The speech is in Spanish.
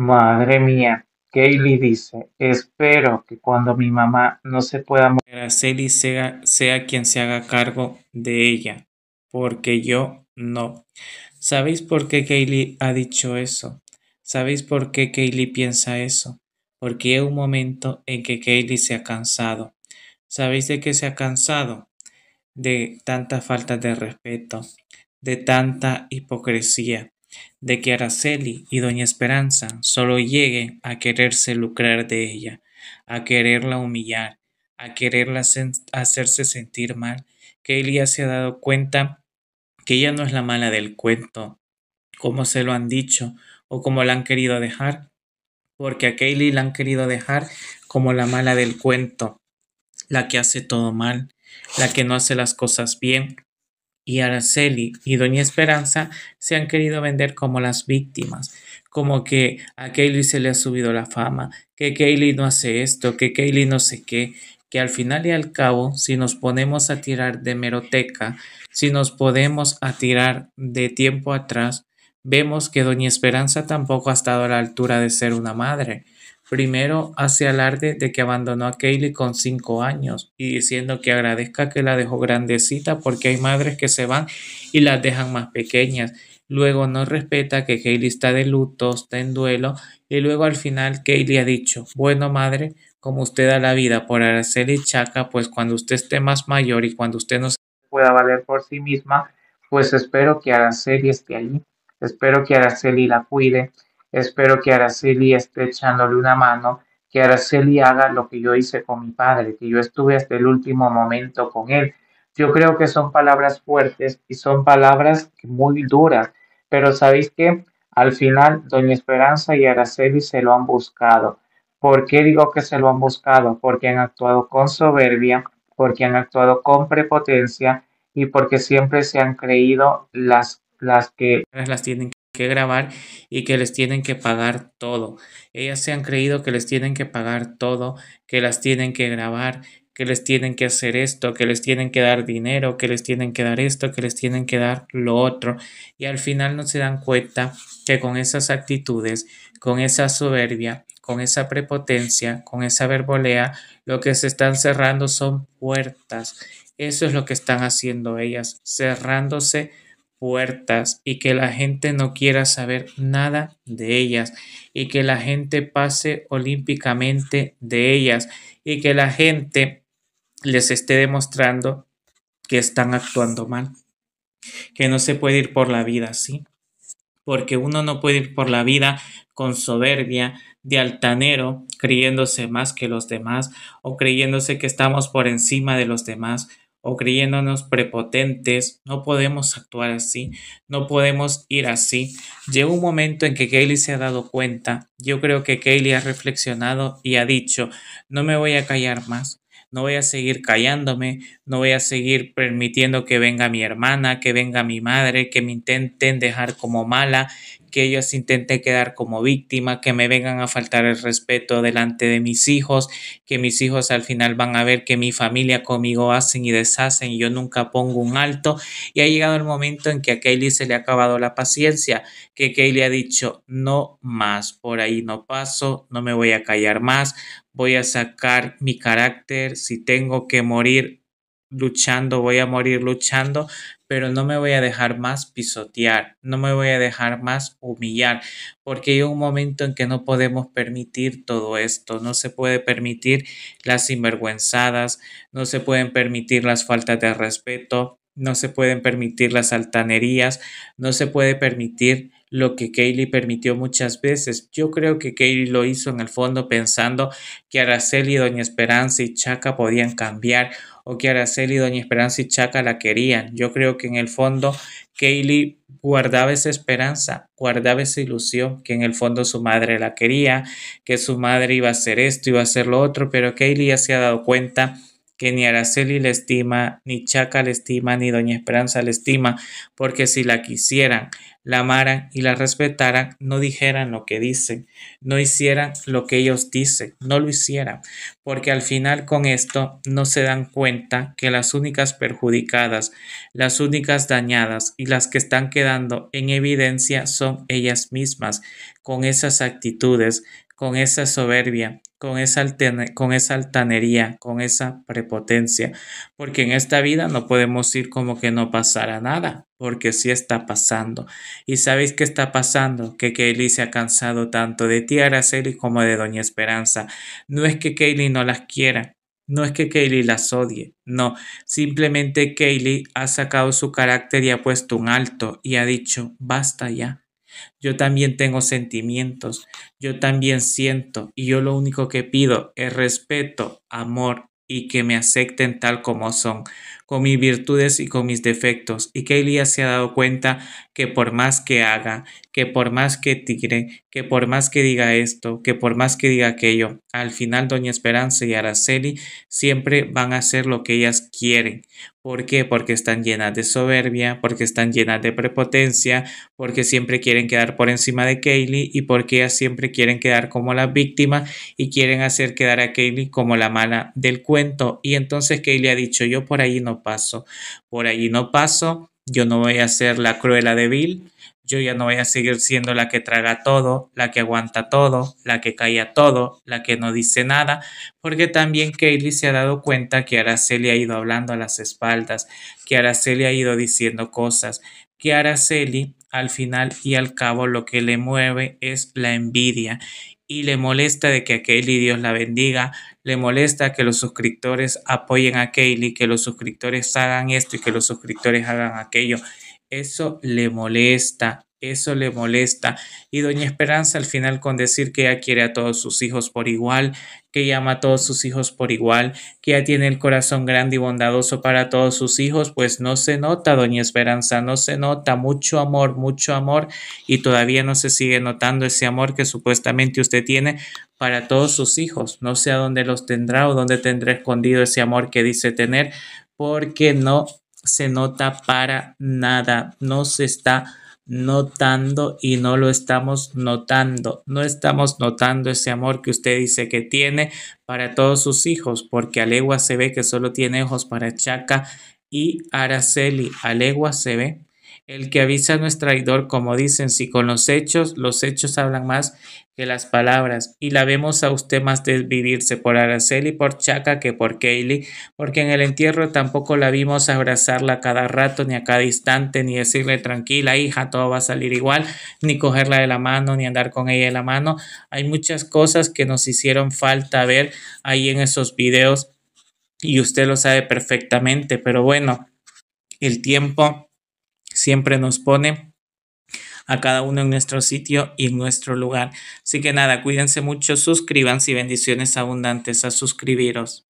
Madre mía, Kaylee dice, espero que cuando mi mamá no se pueda mover, a sea, sea quien se haga cargo de ella, porque yo no. ¿Sabéis por qué Kaylee ha dicho eso? ¿Sabéis por qué Kaylee piensa eso? Porque hay un momento en que Kaylee se ha cansado. ¿Sabéis de qué se ha cansado? De tanta falta de respeto, de tanta hipocresía, de que Araceli y doña Esperanza solo lleguen a quererse lucrar de ella, a quererla humillar, a quererla hacerse sentir mal, que ya se ha dado cuenta que ella no es la mala del cuento, como se lo han dicho o como la han querido dejar, porque a Kaylee la han querido dejar como la mala del cuento, la que hace todo mal, la que no hace las cosas bien, y Araceli y Doña Esperanza se han querido vender como las víctimas, como que a Kaylee se le ha subido la fama, que Kaylee no hace esto, que Kaylee no sé qué, que al final y al cabo, si nos ponemos a tirar de meroteca, si nos podemos a tirar de tiempo atrás, vemos que Doña Esperanza tampoco ha estado a la altura de ser una madre. Primero hace alarde de que abandonó a Kaylee con cinco años y diciendo que agradezca que la dejó grandecita porque hay madres que se van y las dejan más pequeñas. Luego no respeta que Kaylee está de luto, está en duelo y luego al final Kaylee ha dicho, bueno madre, como usted da la vida por Araceli Chaca, pues cuando usted esté más mayor y cuando usted no se pueda valer por sí misma, pues espero que Araceli esté allí, espero que Araceli la cuide, Espero que Araceli esté echándole una mano, que Araceli haga lo que yo hice con mi padre, que yo estuve hasta el último momento con él. Yo creo que son palabras fuertes y son palabras muy duras, pero sabéis que al final Doña Esperanza y Araceli se lo han buscado. ¿Por qué digo que se lo han buscado? Porque han actuado con soberbia, porque han actuado con prepotencia y porque siempre se han creído las, las que las tienen que grabar y que les tienen que pagar todo. Ellas se han creído que les tienen que pagar todo, que las tienen que grabar, que les tienen que hacer esto, que les tienen que dar dinero, que les tienen que dar esto, que les tienen que dar lo otro. Y al final no se dan cuenta que con esas actitudes, con esa soberbia, con esa prepotencia, con esa verbolea, lo que se están cerrando son puertas. Eso es lo que están haciendo ellas, cerrándose puertas y que la gente no quiera saber nada de ellas y que la gente pase olímpicamente de ellas y que la gente les esté demostrando que están actuando mal, que no se puede ir por la vida así, porque uno no puede ir por la vida con soberbia, de altanero, creyéndose más que los demás o creyéndose que estamos por encima de los demás o creyéndonos prepotentes, no podemos actuar así, no podemos ir así. Llega un momento en que Kaylee se ha dado cuenta, yo creo que Kaylee ha reflexionado y ha dicho, no me voy a callar más, no voy a seguir callándome, no voy a seguir permitiendo que venga mi hermana, que venga mi madre, que me intenten dejar como mala, que ellos intenten quedar como víctima, que me vengan a faltar el respeto delante de mis hijos, que mis hijos al final van a ver que mi familia conmigo hacen y deshacen y yo nunca pongo un alto. Y ha llegado el momento en que a Kaylee se le ha acabado la paciencia, que Kaylee ha dicho, no más, por ahí no paso, no me voy a callar más, voy a sacar mi carácter, si tengo que morir, luchando, voy a morir luchando, pero no me voy a dejar más pisotear, no me voy a dejar más humillar, porque hay un momento en que no podemos permitir todo esto, no se puede permitir las sinvergüenzadas, no se pueden permitir las faltas de respeto, no se pueden permitir las altanerías, no se puede permitir lo que Kaylee permitió muchas veces. Yo creo que Kaylee lo hizo en el fondo pensando que Araceli, Doña Esperanza y Chaca podían cambiar o que Araceli, Doña Esperanza y Chaca la querían. Yo creo que en el fondo Kaylee guardaba esa esperanza, guardaba esa ilusión que en el fondo su madre la quería, que su madre iba a hacer esto, iba a hacer lo otro, pero Kaylee ya se ha dado cuenta que ni Araceli le estima, ni Chaca le estima, ni Doña Esperanza le estima, porque si la quisieran, la amaran y la respetaran, no dijeran lo que dicen, no hicieran lo que ellos dicen, no lo hicieran, porque al final con esto no se dan cuenta que las únicas perjudicadas, las únicas dañadas y las que están quedando en evidencia son ellas mismas, con esas actitudes, con esa soberbia, con esa, con esa altanería, con esa prepotencia, porque en esta vida no podemos ir como que no pasara nada, porque sí está pasando. Y sabéis qué está pasando, que Kaylee se ha cansado tanto de ti, Araceli, como de Doña Esperanza. No es que Kaylee no las quiera, no es que Kaylee las odie, no, simplemente Kaylee ha sacado su carácter y ha puesto un alto y ha dicho, basta ya. Yo también tengo sentimientos, yo también siento y yo lo único que pido es respeto, amor y que me acepten tal como son, con mis virtudes y con mis defectos, y que ya se ha dado cuenta que por más que haga, que por más que tire, que por más que diga esto, que por más que diga aquello, al final Doña Esperanza y Araceli siempre van a hacer lo que ellas quieren. ¿Por qué? Porque están llenas de soberbia, porque están llenas de prepotencia, porque siempre quieren quedar por encima de Kaylee y porque ellas siempre quieren quedar como la víctima y quieren hacer quedar a Kaylee como la mala del cuento. Y entonces Kaylee ha dicho, yo por ahí no paso, por allí no paso, yo no voy a ser la cruela débil, yo ya no voy a seguir siendo la que traga todo, la que aguanta todo, la que calla todo, la que no dice nada, porque también Kaylee se ha dado cuenta que Araceli ha ido hablando a las espaldas, que Araceli ha ido diciendo cosas, que Araceli al final y al cabo lo que le mueve es la envidia y le molesta de que a Kaylee Dios la bendiga, le molesta que los suscriptores apoyen a Kaylee, que los suscriptores hagan esto y que los suscriptores hagan aquello. Eso le molesta eso le molesta. Y doña Esperanza al final con decir que ella quiere a todos sus hijos por igual, que ella ama a todos sus hijos por igual, que ella tiene el corazón grande y bondadoso para todos sus hijos, pues no se nota, doña Esperanza, no se nota mucho amor, mucho amor, y todavía no se sigue notando ese amor que supuestamente usted tiene para todos sus hijos. No sé a dónde los tendrá o dónde tendrá escondido ese amor que dice tener, porque no se nota para nada, no se está notando y no lo estamos notando. No estamos notando ese amor que usted dice que tiene para todos sus hijos, porque Alegua se ve que solo tiene ojos para Chaca y Araceli. Alegua se ve el que avisa no es traidor, como dicen, si con los hechos, los hechos hablan más que las palabras. Y la vemos a usted más desvivirse por Araceli, por Chaca que por Kaylee, porque en el entierro tampoco la vimos abrazarla cada rato, ni a cada instante, ni decirle tranquila, hija, todo va a salir igual, ni cogerla de la mano, ni andar con ella de la mano. Hay muchas cosas que nos hicieron falta ver ahí en esos videos y usted lo sabe perfectamente, pero bueno, el tiempo siempre nos pone a cada uno en nuestro sitio y en nuestro lugar. Así que nada, cuídense mucho, suscríbanse y bendiciones abundantes a suscribiros.